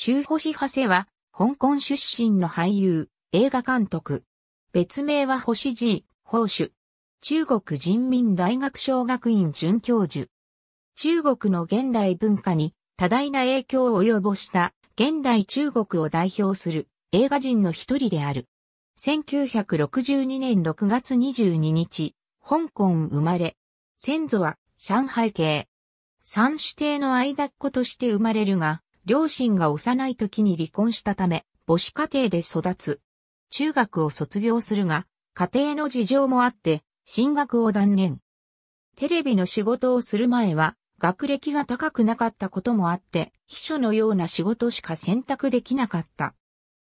周星長谷は、香港出身の俳優、映画監督。別名は星 G、宝珠。中国人民大学小学院准教授。中国の現代文化に多大な影響を及ぼした現代中国を代表する映画人の一人である。1962年6月22日、香港生まれ。先祖は上海系。三種帝の間っ子として生まれるが、両親が幼い時に離婚したため、母子家庭で育つ。中学を卒業するが、家庭の事情もあって、進学を断念。テレビの仕事をする前は、学歴が高くなかったこともあって、秘書のような仕事しか選択できなかった。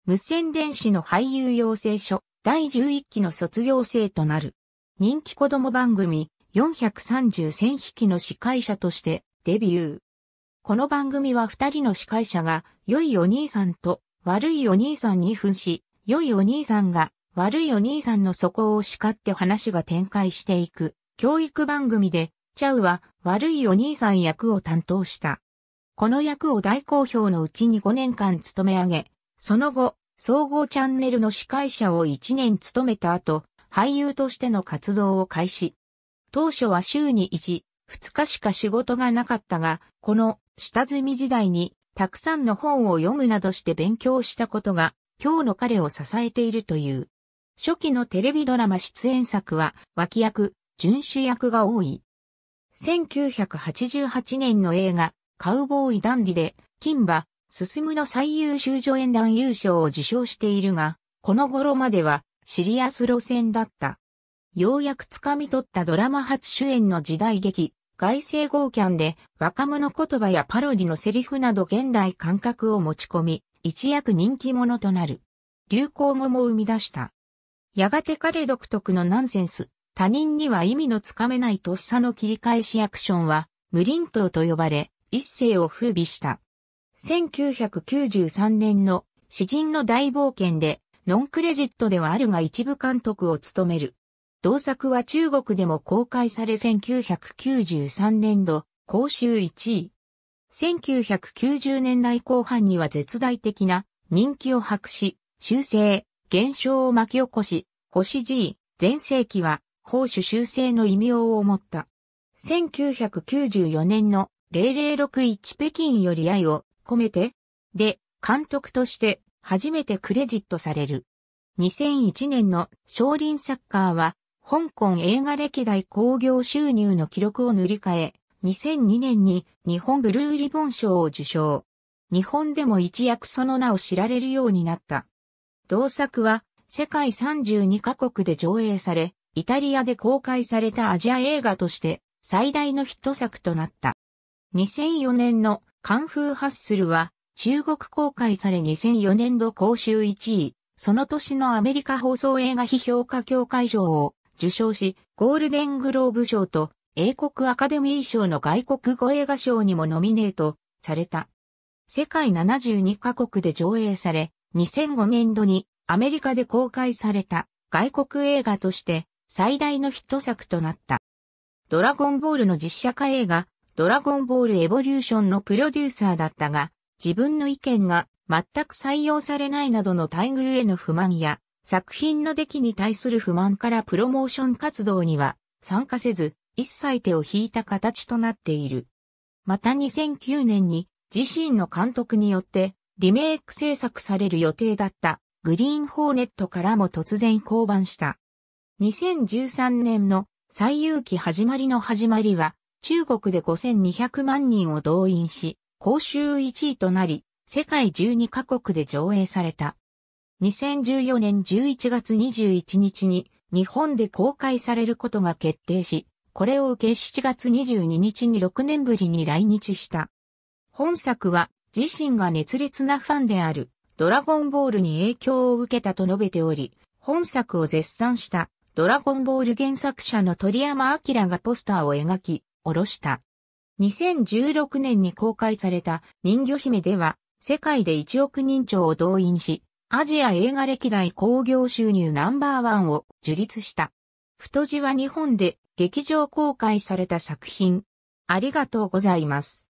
無線電子の俳優養成所、第11期の卒業生となる。人気子供番組、430 000匹の司会者として、デビュー。この番組は二人の司会者が、良いお兄さんと悪いお兄さんに扮し、良いお兄さんが悪いお兄さんの底を叱って話が展開していく教育番組で、チャウは悪いお兄さん役を担当した。この役を大好評のうちに5年間務め上げ、その後、総合チャンネルの司会者を1年務めた後、俳優としての活動を開始。当初は週に1、2日しか仕事がなかったが、この下積み時代にたくさんの本を読むなどして勉強したことが今日の彼を支えているという。初期のテレビドラマ出演作は脇役、遵守役が多い。1988年の映画、カウボーイダンディで、金馬、進の最優秀助演団優勝を受賞しているが、この頃まではシリアス路線だった。ようやくつかみ取ったドラマ初主演の時代劇、外星合キャンで若者言葉やパロディのセリフなど現代感覚を持ち込み、一躍人気者となる。流行語も生み出した。やがて彼独特のナンセンス、他人には意味のつかめないとっさの切り返しアクションは、無輪頭と呼ばれ、一世を風靡した。1993年の詩人の大冒険で、ノンクレジットではあるが一部監督を務める。同作は中国でも公開され1993年度、公衆1位。1990年代後半には絶大的な人気を博し、修正、現象を巻き起こし、星 G、前世紀は、法主修正の異名を持った。1994年の0061北京より愛を込めて、で、監督として初めてクレジットされる。2001年の少林サッカーは香港映画歴代興行収入の記録を塗り替え、2002年に日本ブルーリボン賞を受賞。日本でも一躍その名を知られるようになった。同作は世界32カ国で上映され、イタリアで公開されたアジア映画として最大のヒット作となった。2004年のカンフーハッスルは中国公開され2004年度公衆1位、その年のアメリカ放送映画批評家協会賞を受賞し、ゴールデングローブ賞と英国アカデミー賞の外国語映画賞にもノミネートされた。世界72カ国で上映され、2005年度にアメリカで公開された外国映画として最大のヒット作となった。ドラゴンボールの実写化映画、ドラゴンボールエボリューションのプロデューサーだったが、自分の意見が全く採用されないなどの待遇への不満や、作品の出来に対する不満からプロモーション活動には参加せず、一切手を引いた形となっている。また2009年に自身の監督によってリメイク制作される予定だったグリーンホーネットからも突然降板した。2013年の最有機始まりの始まりは中国で5200万人を動員し、公衆1位となり、世界12カ国で上映された。2014年11月21日に日本で公開されることが決定し、これを受け7月22日に6年ぶりに来日した。本作は自身が熱烈なファンであるドラゴンボールに影響を受けたと述べており、本作を絶賛したドラゴンボール原作者の鳥山明がポスターを描き、下ろした。2016年に公開された人魚姫では世界で1億人超を動員し、アジア映画歴代興行収入ナンバーワンを樹立した。太字は日本で劇場公開された作品。ありがとうございます。